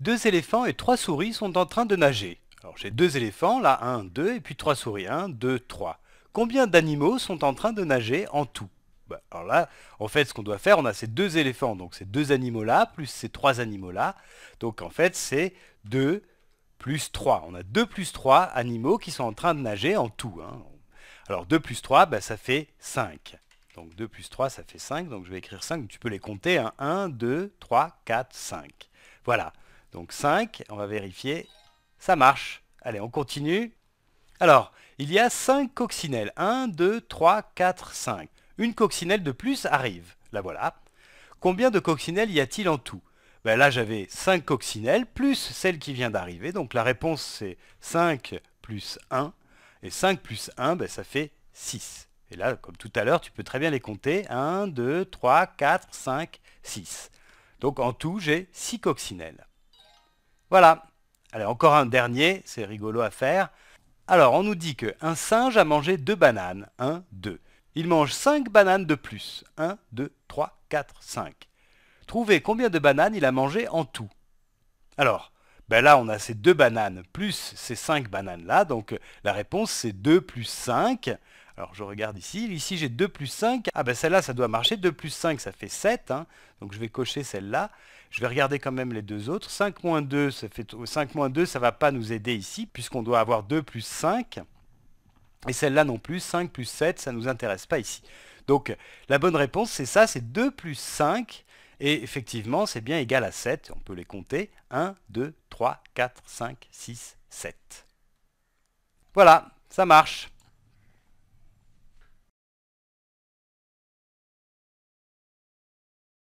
deux éléphants et trois souris sont en train de nager. Alors j'ai deux éléphants, là un, deux, et puis trois souris, un, deux, trois. Combien d'animaux sont en train de nager en tout bah, Alors là, en fait, ce qu'on doit faire, on a ces deux éléphants, donc ces deux animaux-là, plus ces trois animaux-là. Donc en fait, c'est 2 plus 3. On a 2 plus 3 animaux qui sont en train de nager en tout. Hein. Alors 2 plus 3, bah, ça fait 5. Donc 2 plus 3, ça fait 5. Donc je vais écrire 5. Tu peux les compter. 1, 2, 3, 4, 5. Voilà. Donc 5, on va vérifier. Ça marche. Allez, on continue. Alors, il y a 5 coccinelles. 1, 2, 3, 4, 5. Une coccinelle de plus arrive. La voilà. Combien de coccinelles y a-t-il en tout ben Là, j'avais 5 coccinelles plus celle qui vient d'arriver. Donc la réponse, c'est 5 plus 1. Et 5 plus 1, ben ça fait 6. Et là, comme tout à l'heure, tu peux très bien les compter. 1, 2, 3, 4, 5, 6. Donc en tout, j'ai 6 coccinelles. Voilà. Allez, encore un dernier, c'est rigolo à faire. Alors, on nous dit qu'un singe a mangé deux bananes. 1, 2. Il mange 5 bananes de plus. 1, 2, 3, 4, 5. Trouvez combien de bananes il a mangé en tout. Alors, ben là, on a ces deux bananes plus ces 5 bananes-là. Donc, la réponse, c'est 2 plus 5. Alors je regarde ici, ici j'ai 2 plus 5, ah ben celle-là ça doit marcher, 2 plus 5 ça fait 7, hein. donc je vais cocher celle-là. Je vais regarder quand même les deux autres, 5 moins 2 ça fait 5 moins 2 ça va pas nous aider ici, puisqu'on doit avoir 2 plus 5, et celle-là non plus, 5 plus 7 ça nous intéresse pas ici. Donc la bonne réponse c'est ça, c'est 2 plus 5, et effectivement c'est bien égal à 7, on peut les compter, 1, 2, 3, 4, 5, 6, 7. Voilà, ça marche